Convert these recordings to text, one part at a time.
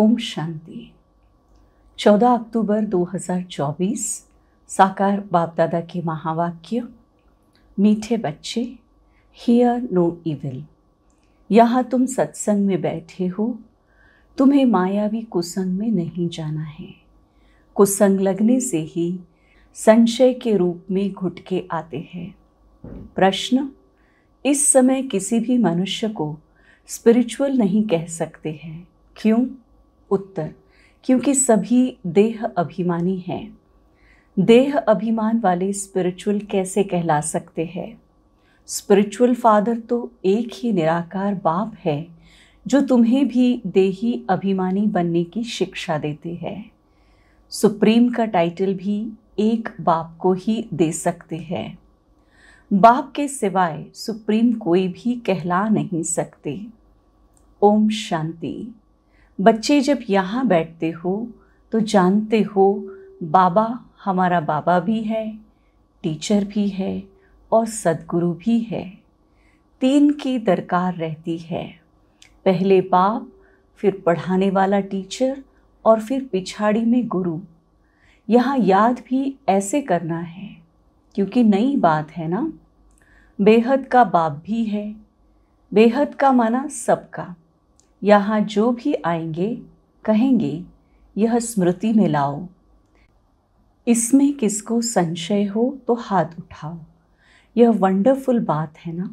ओम शांति 14 अक्टूबर 2024 साकार बाप दादा के महावाक्य मीठे बच्चे हियर नो इविल यहाँ तुम सत्संग में बैठे हो तुम्हें मायावी कुसंग में नहीं जाना है कुसंग लगने से ही संशय के रूप में घुटके आते हैं प्रश्न इस समय किसी भी मनुष्य को स्पिरिचुअल नहीं कह सकते हैं क्यों उत्तर क्योंकि सभी देह अभिमानी हैं देह अभिमान वाले स्पिरिचुअल कैसे कहला सकते हैं स्पिरिचुअल फादर तो एक ही निराकार बाप है जो तुम्हें भी देही अभिमानी बनने की शिक्षा देते हैं सुप्रीम का टाइटल भी एक बाप को ही दे सकते हैं बाप के सिवाय सुप्रीम कोई भी कहला नहीं सकते ओम शांति बच्चे जब यहाँ बैठते हो तो जानते हो बाबा हमारा बाबा भी है टीचर भी है और सदगुरु भी है तीन की दरकार रहती है पहले बाप फिर पढ़ाने वाला टीचर और फिर पिछाड़ी में गुरु यहाँ याद भी ऐसे करना है क्योंकि नई बात है ना बेहद का बाप भी है बेहद का माना सबका यहाँ जो भी आएंगे कहेंगे यह स्मृति में लाओ इसमें किसको संशय हो तो हाथ उठाओ यह वंडरफुल बात है ना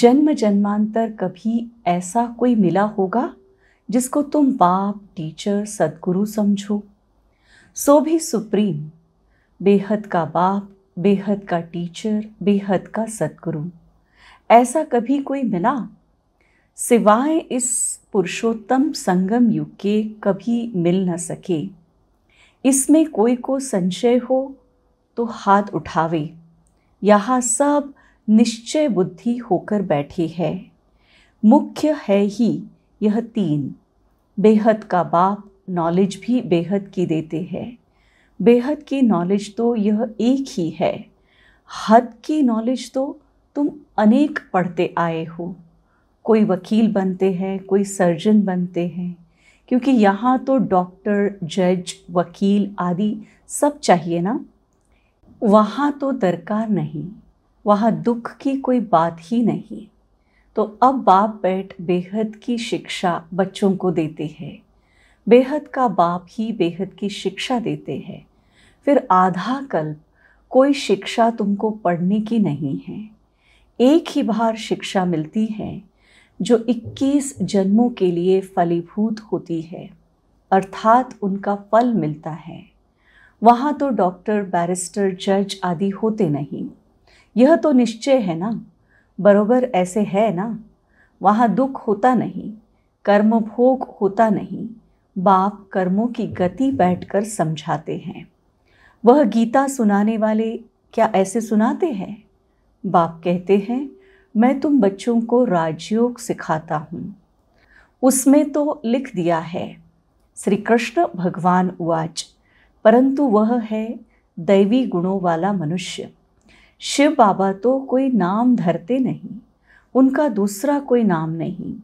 जन्म जन्मांतर कभी ऐसा कोई मिला होगा जिसको तुम बाप टीचर सदगुरु समझो सो भी सुप्रीम बेहद का बाप बेहद का टीचर बेहद का सदगुरु ऐसा कभी कोई मिला सिवाय इस पुरुषोत्तम संगम युग के कभी मिल न सके इसमें कोई को संशय हो तो हाथ उठावे यहाँ सब निश्चय बुद्धि होकर बैठे है मुख्य है ही यह तीन बेहद का बाप नॉलेज भी बेहद की देते हैं बेहद की नॉलेज तो यह एक ही है हद की नॉलेज तो तुम अनेक पढ़ते आए हो कोई वकील बनते हैं कोई सर्जन बनते हैं क्योंकि यहाँ तो डॉक्टर जज वकील आदि सब चाहिए ना वहाँ तो दरकार नहीं वहाँ दुख की कोई बात ही नहीं तो अब बाप बैठ बेहद की शिक्षा बच्चों को देते हैं बेहद का बाप ही बेहद की शिक्षा देते हैं फिर आधा कल्प कोई शिक्षा तुमको पढ़ने की नहीं है एक ही बार शिक्षा मिलती है जो 21 जन्मों के लिए फलीभूत होती है अर्थात उनका फल मिलता है वहाँ तो डॉक्टर बैरिस्टर जज आदि होते नहीं यह तो निश्चय है ना बरोबर ऐसे है ना वहाँ दुख होता नहीं कर्म भोग होता नहीं बाप कर्मों की गति बैठकर समझाते हैं वह गीता सुनाने वाले क्या ऐसे सुनाते हैं बाप कहते हैं मैं तुम बच्चों को राजयोग सिखाता हूँ उसमें तो लिख दिया है श्री कृष्ण भगवान उवाच परंतु वह है दैवी गुणों वाला मनुष्य शिव बाबा तो कोई नाम धरते नहीं उनका दूसरा कोई नाम नहीं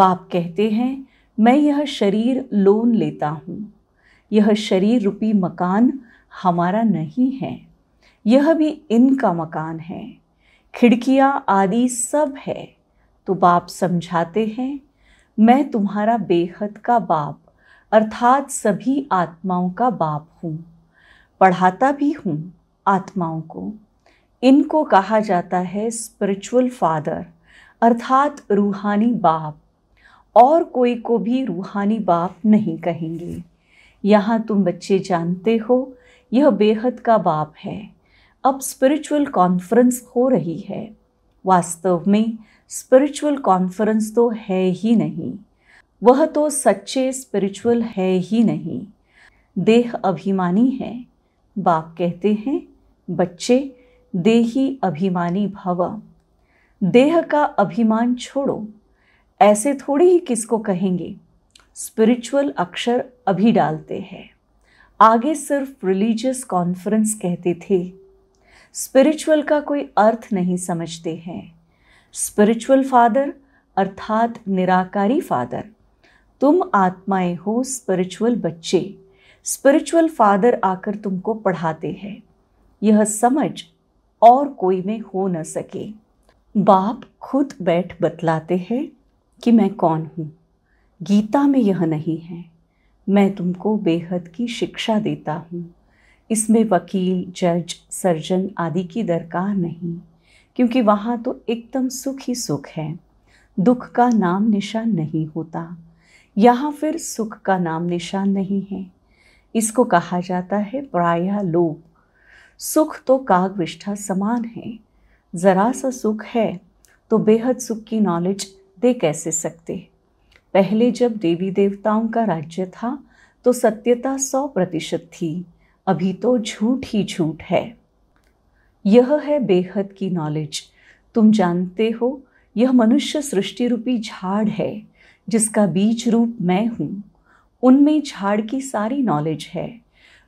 बाप कहते हैं मैं यह शरीर लोन लेता हूँ यह शरीर रूपी मकान हमारा नहीं है यह भी इनका मकान है खिड़कियाँ आदि सब है तो बाप समझाते हैं मैं तुम्हारा बेहद का बाप अर्थात सभी आत्माओं का बाप हूँ पढ़ाता भी हूँ आत्माओं को इनको कहा जाता है स्पिरिचुअल फादर अर्थात रूहानी बाप और कोई को भी रूहानी बाप नहीं कहेंगे यहाँ तुम बच्चे जानते हो यह बेहद का बाप है अब स्पिरिचुअल कॉन्फ्रेंस हो रही है वास्तव में स्पिरिचुअल कॉन्फ्रेंस तो है ही नहीं वह तो सच्चे स्पिरिचुअल है ही नहीं देह अभिमानी है बाप कहते हैं बच्चे देही अभिमानी भव देह का अभिमान छोड़ो ऐसे थोड़ी ही किसको कहेंगे स्पिरिचुअल अक्षर अभी डालते हैं आगे सिर्फ रिलीजियस कॉन्फ्रेंस कहते थे स्पिरिचुअल का कोई अर्थ नहीं समझते हैं स्पिरिचुअल फादर अर्थात निराकारी फादर तुम आत्माएं हो स्पिरिचुअल बच्चे स्पिरिचुअल फादर आकर तुमको पढ़ाते हैं यह समझ और कोई में हो न सके बाप खुद बैठ बतलाते हैं कि मैं कौन हूँ गीता में यह नहीं है मैं तुमको बेहद की शिक्षा देता हूँ इसमें वकील जज सर्जन आदि की दरकार नहीं क्योंकि वहाँ तो एकदम सुख ही सुख है दुख का नाम निशान नहीं होता यहाँ फिर सुख का नाम निशान नहीं है इसको कहा जाता है प्रायः लोभ सुख तो कागविष्ठा समान है ज़रा सा सुख है तो बेहद सुख की नॉलेज दे कैसे सकते पहले जब देवी देवताओं का राज्य था तो सत्यता सौ प्रतिशत थी अभी तो झूठ ही झूठ है यह है बेहद की नॉलेज तुम जानते हो यह मनुष्य सृष्टि रूपी झाड़ है जिसका बीज रूप मैं हूँ उनमें झाड़ की सारी नॉलेज है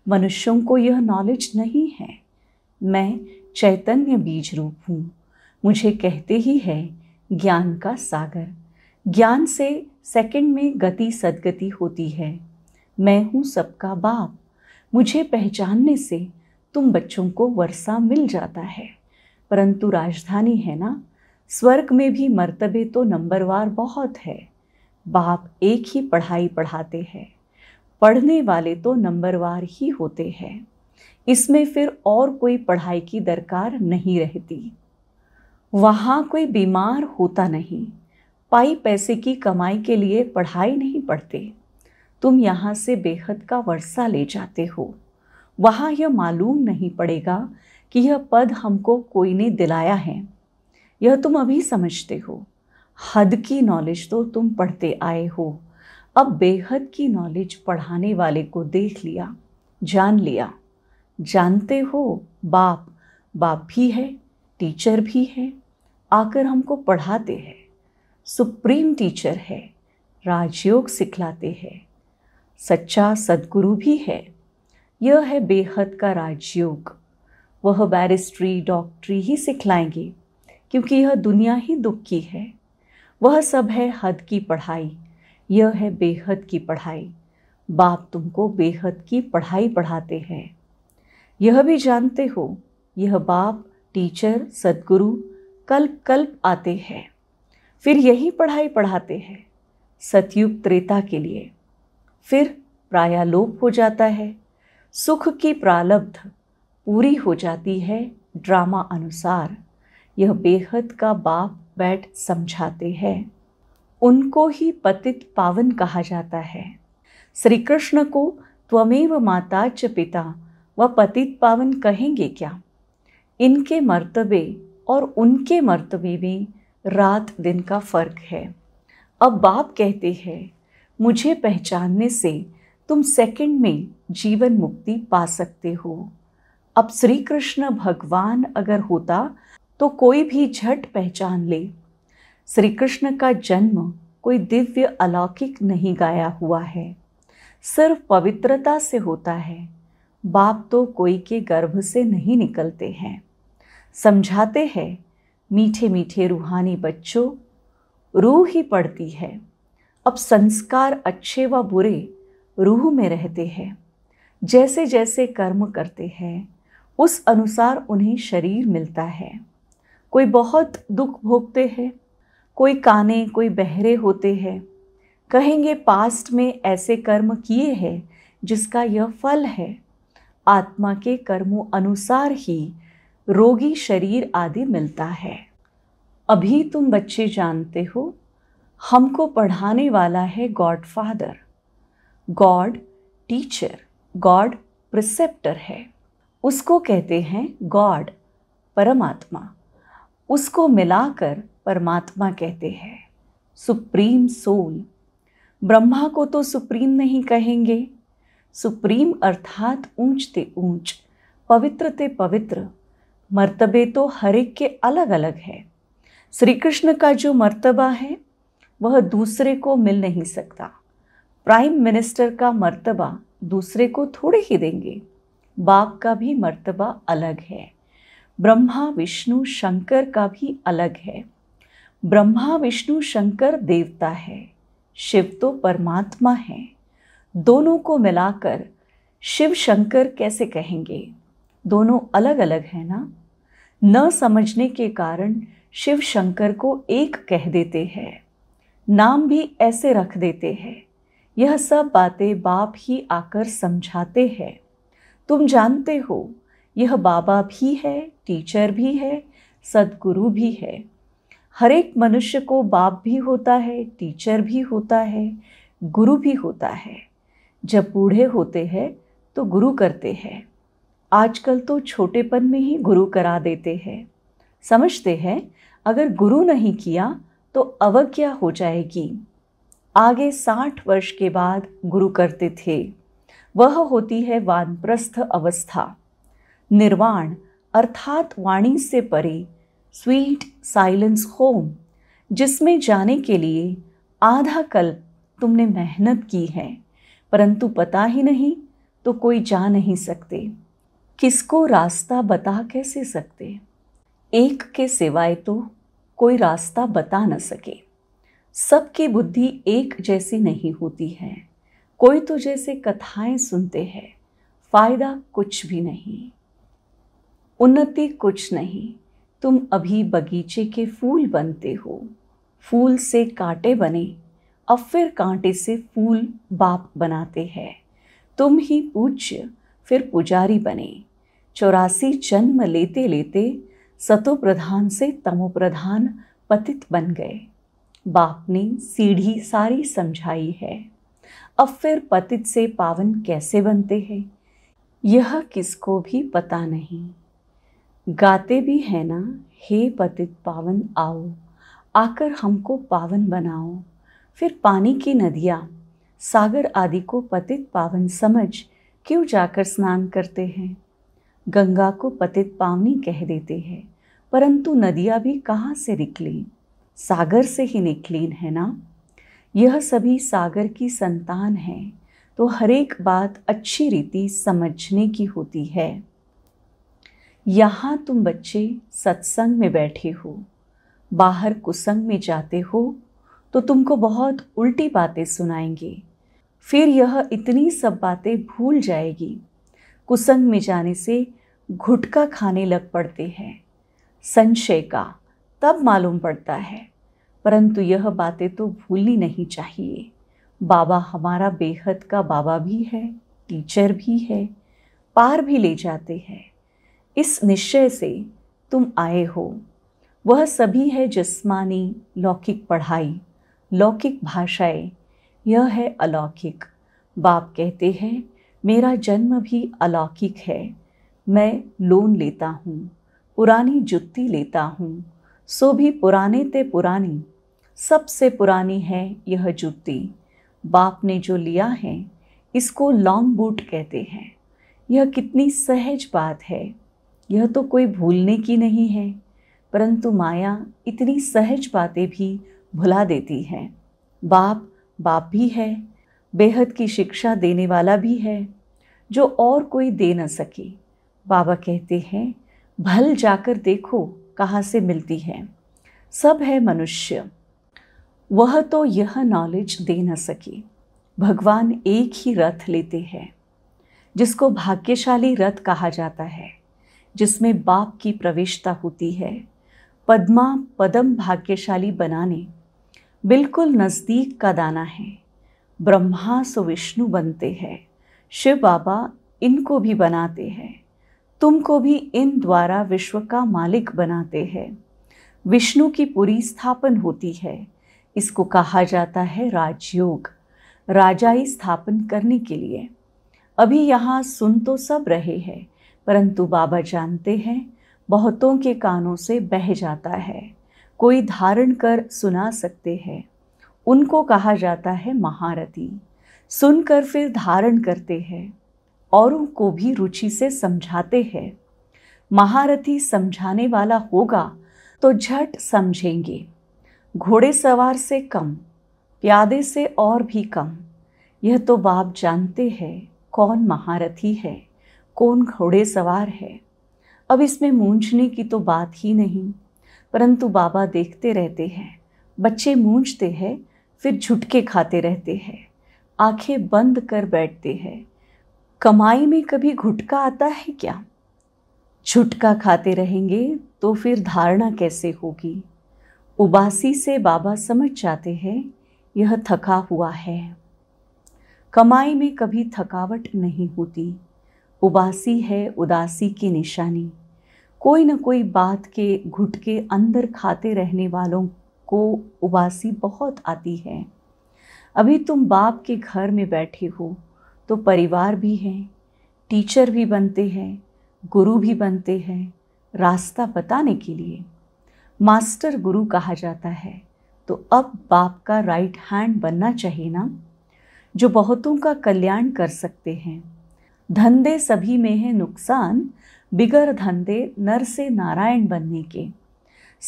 मनुष्यों को यह नॉलेज नहीं है मैं चैतन्य बीज रूप हूँ मुझे कहते ही है ज्ञान का सागर ज्ञान से सेकंड में गति सदगति होती है मैं हूँ सबका बाप मुझे पहचानने से तुम बच्चों को वर्षा मिल जाता है परंतु राजधानी है ना स्वर्ग में भी मर्तबे तो नंबरवार बहुत है बाप एक ही पढ़ाई पढ़ाते हैं पढ़ने वाले तो नंबरवार ही होते हैं इसमें फिर और कोई पढ़ाई की दरकार नहीं रहती वहाँ कोई बीमार होता नहीं पाई पैसे की कमाई के लिए पढ़ाई नहीं पढ़ते तुम यहाँ से बेहद का वर्षा ले जाते हो वहाँ यह मालूम नहीं पड़ेगा कि यह पद हमको कोई ने दिलाया है यह तुम अभी समझते हो हद की नॉलेज तो तुम पढ़ते आए हो अब बेहद की नॉलेज पढ़ाने वाले को देख लिया जान लिया जानते हो बाप बाप भी है टीचर भी है आकर हमको पढ़ाते हैं सुप्रीम टीचर है राजयोग सिखलाते हैं सच्चा सदगुरु भी है यह है बेहद का राजयोग वह बैरिस्ट्री डॉक्टरी ही सिखलाएंगे क्योंकि यह दुनिया ही दुख की है वह सब है हद की पढ़ाई यह है बेहद की पढ़ाई बाप तुमको बेहद की पढ़ाई पढ़ाते हैं यह भी जानते हो यह बाप टीचर सदगुरु कल्प कल्प आते हैं फिर यही पढ़ाई पढ़ाते हैं सतयुग त्रेता के लिए फिर लोप हो जाता है सुख की प्रालब्ध पूरी हो जाती है ड्रामा अनुसार यह बेहद का बाप बैठ समझाते हैं उनको ही पतित पावन कहा जाता है श्री कृष्ण को त्वमेव माता च पिता व पतित पावन कहेंगे क्या इनके मर्तबे और उनके मर्तबे में रात दिन का फ़र्क है अब बाप कहते हैं मुझे पहचानने से तुम सेकंड में जीवन मुक्ति पा सकते हो अब श्री कृष्ण भगवान अगर होता तो कोई भी झट पहचान ले श्री कृष्ण का जन्म कोई दिव्य अलौकिक नहीं गाया हुआ है सिर्फ पवित्रता से होता है बाप तो कोई के गर्भ से नहीं निकलते हैं समझाते हैं मीठे मीठे रूहानी बच्चों रूह ही पड़ती है अब संस्कार अच्छे व बुरे रूह में रहते हैं जैसे जैसे कर्म करते हैं उस अनुसार उन्हें शरीर मिलता है कोई बहुत दुख भोगते हैं कोई काने कोई बहरे होते हैं कहेंगे पास्ट में ऐसे कर्म किए हैं जिसका यह फल है आत्मा के कर्मों अनुसार ही रोगी शरीर आदि मिलता है अभी तुम बच्चे जानते हो हमको पढ़ाने वाला है god father god teacher god preceptor है उसको कहते हैं गॉड परमात्मा उसको मिलाकर परमात्मा कहते हैं सुप्रीम सोल ब्रह्मा को तो सुप्रीम नहीं कहेंगे सुप्रीम अर्थात ऊंच ते ऊंच पवित्र ते पवित्र मर्तबे तो हर एक के अलग अलग है श्री कृष्ण का जो मर्तबा है वह दूसरे को मिल नहीं सकता प्राइम मिनिस्टर का मर्तबा दूसरे को थोड़े ही देंगे बाप का भी मर्तबा अलग है ब्रह्मा विष्णु शंकर का भी अलग है ब्रह्मा विष्णु शंकर देवता है शिव तो परमात्मा है दोनों को मिलाकर शिव शंकर कैसे कहेंगे दोनों अलग अलग हैं ना न समझने के कारण शिव शंकर को एक कह देते हैं नाम भी ऐसे रख देते हैं यह सब बातें बाप ही आकर समझाते हैं तुम जानते हो यह बाबा भी है टीचर भी है सदगुरु भी है हर एक मनुष्य को बाप भी होता है टीचर भी होता है गुरु भी होता है जब बूढ़े होते हैं तो गुरु करते हैं आजकल तो छोटेपन में ही गुरु करा देते हैं समझते हैं अगर गुरु नहीं किया तो अवज्ञा हो जाएगी आगे साठ वर्ष के बाद गुरु करते थे वह होती है वानप्रस्थ अवस्था निर्वाण अर्थात वाणी से परे स्वीट साइलेंस होम जिसमें जाने के लिए आधा कल्प तुमने मेहनत की है परंतु पता ही नहीं तो कोई जा नहीं सकते किसको रास्ता बता कैसे सकते एक के सिवाय तो कोई रास्ता बता न सके सबकी बुद्धि एक जैसी नहीं होती है कोई तो जैसे कथाएं सुनते हैं फायदा कुछ भी नहीं उन्नति कुछ नहीं तुम अभी बगीचे के फूल बनते हो फूल से कांटे बने अब फिर कांटे से फूल बाप बनाते हैं तुम ही पूज्य फिर पुजारी बने चौरासी जन्म लेते लेते सतो प्रधान से तमो प्रधान पतित बन गए बाप ने सीढ़ी सारी समझाई है अब फिर पतित से पावन कैसे बनते हैं यह किसको भी पता नहीं गाते भी हैं ना हे पतित पावन आओ आकर हमको पावन बनाओ फिर पानी की नदियाँ सागर आदि को पतित पावन समझ क्यों जाकर स्नान करते हैं गंगा को पतित पावनी कह देते हैं परंतु नदियाँ भी कहाँ से निकली सागर से ही निकली है ना यह सभी सागर की संतान है तो हरेक बात अच्छी रीति समझने की होती है यहाँ तुम बच्चे सत्संग में बैठे हो बाहर कुसंग में जाते हो तो तुमको बहुत उल्टी बातें सुनाएंगे फिर यह इतनी सब बातें भूल जाएगी कुसंग में जाने से घुटका खाने लग पड़ते हैं संशय का तब मालूम पड़ता है परंतु यह बातें तो भूलनी नहीं चाहिए बाबा हमारा बेहद का बाबा भी है टीचर भी है पार भी ले जाते हैं इस निश्चय से तुम आए हो वह सभी है जिस्मानी लौकिक पढ़ाई लौकिक भाषाएं यह है अलौकिक बाप कहते हैं मेरा जन्म भी अलौकिक है मैं लोन लेता हूँ पुरानी जुत्ती लेता हूँ सो भी पुराने ते पुरानी सबसे पुरानी है यह जुत्ती बाप ने जो लिया है इसको लॉन्ग बूट कहते हैं यह कितनी सहज बात है यह तो कोई भूलने की नहीं है परंतु माया इतनी सहज बातें भी भुला देती है बाप बाप भी है बेहद की शिक्षा देने वाला भी है जो और कोई दे न सके बाबा कहते हैं भल जाकर देखो कहाँ से मिलती है सब है मनुष्य वह तो यह नॉलेज दे न सके भगवान एक ही रथ लेते हैं जिसको भाग्यशाली रथ कहा जाता है जिसमें बाप की प्रवेशता होती है पद्मा पदम भाग्यशाली बनाने बिल्कुल नज़दीक का दाना है ब्रह्मा सुविष्णु बनते हैं शिव बाबा इनको भी बनाते हैं तुमको भी इन द्वारा विश्व का मालिक बनाते हैं विष्णु की पूरी स्थापन होती है इसको कहा जाता है राजयोग राजाई स्थापन करने के लिए अभी यहाँ सुन तो सब रहे हैं परंतु बाबा जानते हैं बहुतों के कानों से बह जाता है कोई धारण कर सुना सकते हैं उनको कहा जाता है महारथी सुनकर फिर धारण करते हैं औरों को भी रुचि से समझाते हैं महारथी समझाने वाला होगा तो झट समझेंगे घोड़े सवार से कम प्यादे से और भी कम यह तो बाप जानते हैं कौन महारथी है कौन घोड़े सवार है अब इसमें मूंझने की तो बात ही नहीं परंतु बाबा देखते रहते हैं बच्चे मूंझते हैं फिर झुटके खाते रहते हैं आंखें बंद कर बैठते हैं कमाई में कभी घुटका आता है क्या झुटका खाते रहेंगे तो फिर धारणा कैसे होगी उबासी से बाबा समझ जाते हैं यह थका हुआ है कमाई में कभी थकावट नहीं होती उबासी है उदासी की निशानी कोई न कोई बात के घुटके अंदर खाते रहने वालों को उबासी बहुत आती है अभी तुम बाप के घर में बैठे हो तो परिवार भी हैं टीचर भी बनते हैं गुरु भी बनते हैं रास्ता बताने के लिए मास्टर गुरु कहा जाता है तो अब बाप का राइट हैंड बनना चाहिए ना जो बहुतों का कल्याण कर सकते हैं धंधे सभी में है नुकसान बिगर धंधे नर से नारायण बनने के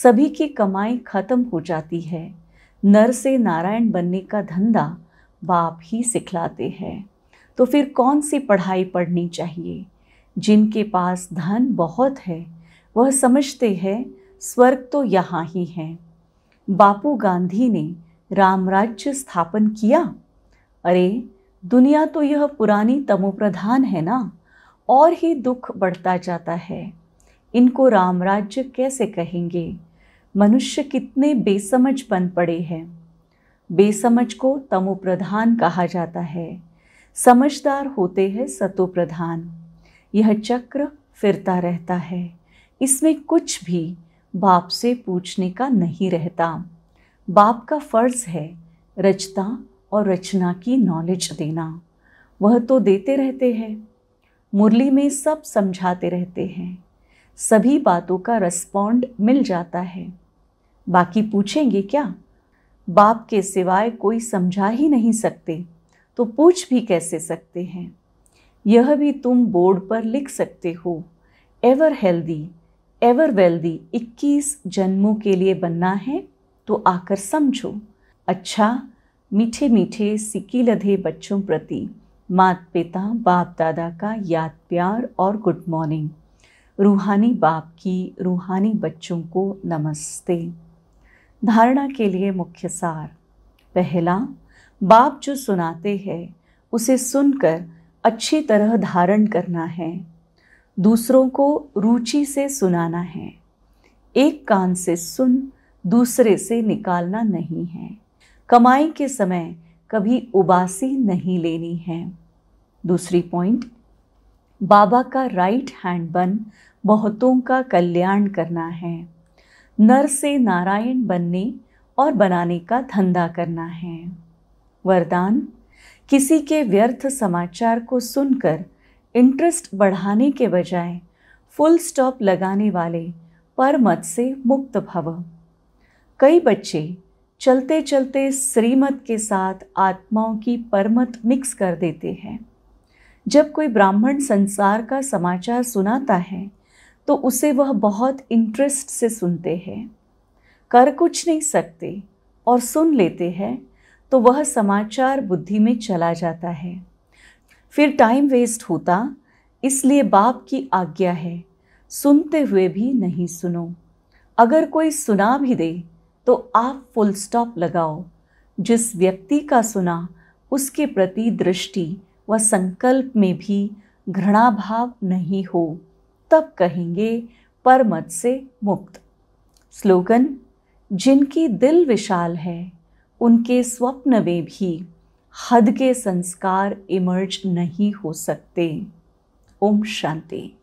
सभी की कमाई खत्म हो जाती है नर से नारायण बनने का धंधा बाप ही सिखलाते हैं तो फिर कौन सी पढ़ाई पढ़नी चाहिए जिनके पास धन बहुत है वह समझते हैं स्वर्ग तो यहाँ ही है बापू गांधी ने रामराज्य स्थापन किया अरे दुनिया तो यह पुरानी तमोप्रधान है ना और ही दुख बढ़ता जाता है इनको रामराज्य कैसे कहेंगे मनुष्य कितने बेसमझ बन पड़े हैं बेसमझ को तमो प्रधान कहा जाता है समझदार होते हैं सतो प्रधान यह चक्र फिरता रहता है इसमें कुछ भी बाप से पूछने का नहीं रहता बाप का फर्ज है रचता और रचना की नॉलेज देना वह तो देते रहते हैं मुरली में सब समझाते रहते हैं सभी बातों का रस्पॉन्ड मिल जाता है बाकी पूछेंगे क्या बाप के सिवाय कोई समझा ही नहीं सकते तो पूछ भी कैसे सकते हैं यह भी तुम बोर्ड पर लिख सकते हो एवर हेल्दी एवर वेल्दी 21 जन्मों के लिए बनना है तो आकर समझो अच्छा मीठे मीठे सिक्की लधे बच्चों प्रति मात पिता बाप दादा का याद प्यार और गुड मॉर्निंग रूहानी बाप की रूहानी बच्चों को नमस्ते धारणा के लिए मुख्य सार पहला बाप जो सुनाते हैं उसे सुनकर अच्छी तरह धारण करना है दूसरों को रुचि से सुनाना है एक कान से सुन दूसरे से निकालना नहीं है कमाई के समय कभी उबासी नहीं लेनी है दूसरी पॉइंट बाबा का राइट हैंड बन बहुतों का कल्याण करना है नर से नारायण बनने और बनाने का धंधा करना है वरदान किसी के व्यर्थ समाचार को सुनकर इंटरेस्ट बढ़ाने के बजाय फुल स्टॉप लगाने वाले पर मत से मुक्त भव कई बच्चे चलते चलते श्रीमत के साथ आत्माओं की परमत मिक्स कर देते हैं जब कोई ब्राह्मण संसार का समाचार सुनाता है तो उसे वह बहुत इंटरेस्ट से सुनते हैं कर कुछ नहीं सकते और सुन लेते हैं तो वह समाचार बुद्धि में चला जाता है फिर टाइम वेस्ट होता इसलिए बाप की आज्ञा है सुनते हुए भी नहीं सुनो अगर कोई सुना भी दे तो आप फुल स्टॉप लगाओ जिस व्यक्ति का सुना उसके प्रति दृष्टि व संकल्प में भी घृणाभाव नहीं हो तब कहेंगे परमत से मुक्त स्लोगन जिनकी दिल विशाल है उनके स्वप्न में भी हद के संस्कार इमर्ज नहीं हो सकते ओम शांति